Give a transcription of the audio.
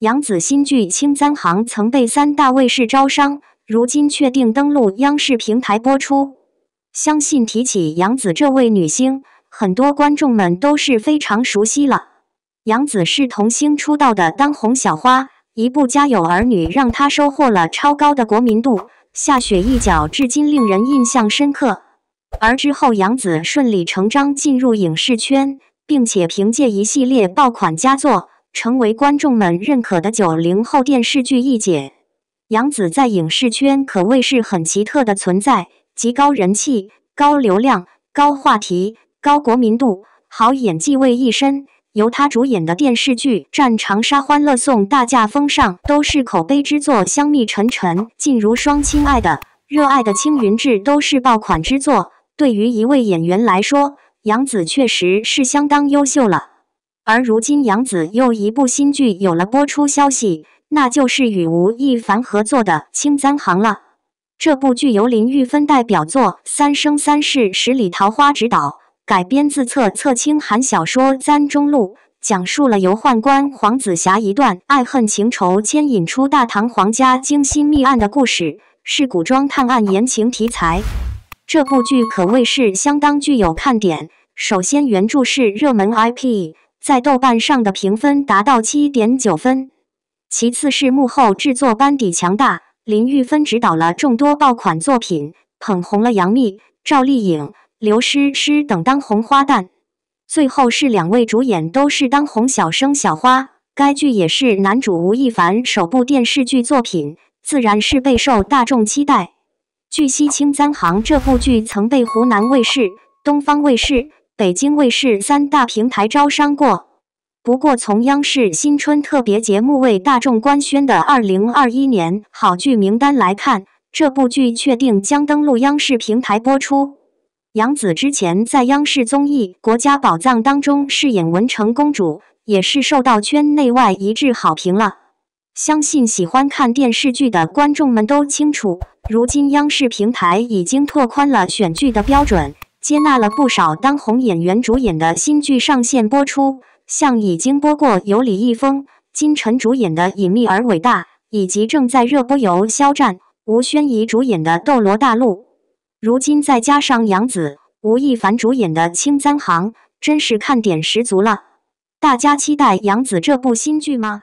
杨紫新剧《青簪行》曾被三大卫视招商，如今确定登陆央视平台播出。相信提起杨紫这位女星，很多观众们都是非常熟悉了。杨紫是童星出道的当红小花，一部《家有儿女》让她收获了超高的国民度，下雪一角至今令人印象深刻。而之后，杨紫顺理成章进入影视圈，并且凭借一系列爆款佳作。成为观众们认可的九零后电视剧一姐，杨紫在影视圈可谓是很奇特的存在，极高人气、高流量、高话题、高国民度，好演技为一身。由她主演的电视剧《战长沙》《欢乐颂》大驾风上都是口碑之作，《香蜜沉沉烬如霜》《亲爱的》《热爱的青云志》都是爆款之作。对于一位演员来说，杨紫确实是相当优秀了。而如今，杨紫又一部新剧有了播出消息，那就是与吴亦凡合作的《青簪行》了。这部剧由林玉芬代表作《三生三世十里桃花》指导改编自侧侧清寒小说《簪中录》，讲述了由宦官黄子霞一段爱恨情仇，牵引出大唐皇家惊心密案的故事，是古装探案言情题材。这部剧可谓是相当具有看点。首先，原著是热门 IP。在豆瓣上的评分达到七点九分，其次是幕后制作班底强大，林玉芬执导了众多爆款作品，捧红了杨幂、赵丽颖、刘诗诗等当红花旦。最后是两位主演都是当红小生小花，该剧也是男主吴亦凡首部电视剧作品，自然是备受大众期待。据悉，《青簪行》这部剧曾被湖南卫视、东方卫视。北京卫视三大平台招商过，不过从央视新春特别节目为大众官宣的二零二一年好剧名单来看，这部剧确定将登陆央视平台播出。杨紫之前在央视综艺《国家宝藏》当中饰演文成公主，也是受到圈内外一致好评了。相信喜欢看电视剧的观众们都清楚，如今央视平台已经拓宽了选剧的标准。接纳了不少当红演员主演的新剧上线播出，像已经播过由李易峰、金晨主演的《隐秘而伟大》，以及正在热播由肖战、吴宣仪主演的《斗罗大陆》。如今再加上杨紫、吴亦凡主演的《青簪行》，真是看点十足了。大家期待杨紫这部新剧吗？